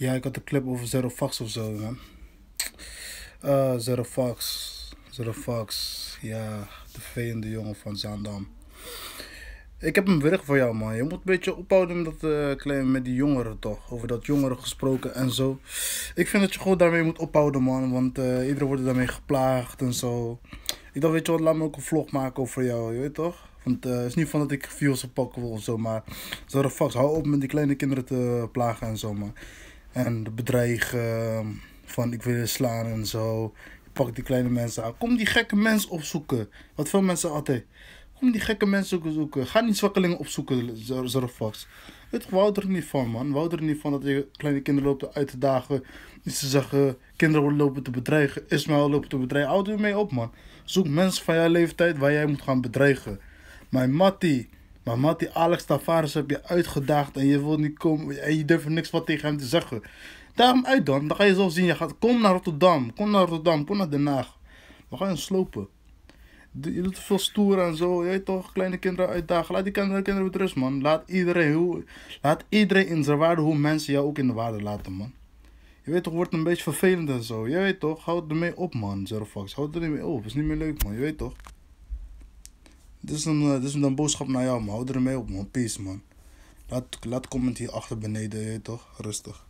Ja, ik had een clip over Zero Fox of zo, man. Ah, Zero Fox. Zero Fox. Ja, de vervelende jongen van Zaandam. Ik heb een bericht voor jou, man. Je moet een beetje ophouden met, dat, uh, met die jongeren, toch? Over dat jongeren gesproken en zo. Ik vind dat je gewoon daarmee moet ophouden, man. Want eh, iedereen wordt daarmee geplaagd en zo. Ik dacht, weet je wat, laat me ook een vlog maken over jou, je weet toch? Want het eh, is niet van dat ik views op pakken wil of zo, maar... Zero Fox, hou op met die kleine kinderen te plagen en zo, man. En de bedreigen van ik wil je slaan en zo. Je pakt die kleine mensen aan. Kom die gekke mensen opzoeken. Wat veel mensen altijd. Kom die gekke mensen opzoeken, Ga niet zwakkelingen opzoeken, Zorgfax. Het wou er niet van, man. Wou er niet van dat je kleine kinderen loopt uit te dagen. Iets te zeggen. Kinderen lopen te bedreigen. Ismaël lopen te bedreigen. Houd er mee op, man. Zoek mensen van jouw leeftijd waar jij moet gaan bedreigen. Mijn Mattie maar Matty Alex Tavares heb je uitgedaagd en je wilt niet komen en je durft niks wat tegen hem te zeggen. Daarom uit dan. Dan ga je zo zien. Je gaat, kom naar Rotterdam. Kom naar Rotterdam. Kom naar Den Haag. We gaan slopen. Je doet veel stoer en zo. Jij toch, kleine kinderen uitdagen. Laat die kinderen, kinderen met rust, man. Laat iedereen, hoe, laat iedereen in zijn waarde hoe mensen jou ook in de waarde laten, man. Je weet toch, wordt een beetje vervelend en zo. Je weet toch, houd ermee op, man. Zero Houd er niet mee op. Is niet meer leuk, man. Je weet toch dit is een, eh, dit is een boodschap naar jou, man. Hou er mee op, man. Peace, man. Laat, laat comment hier achter beneden, je toch? Rustig.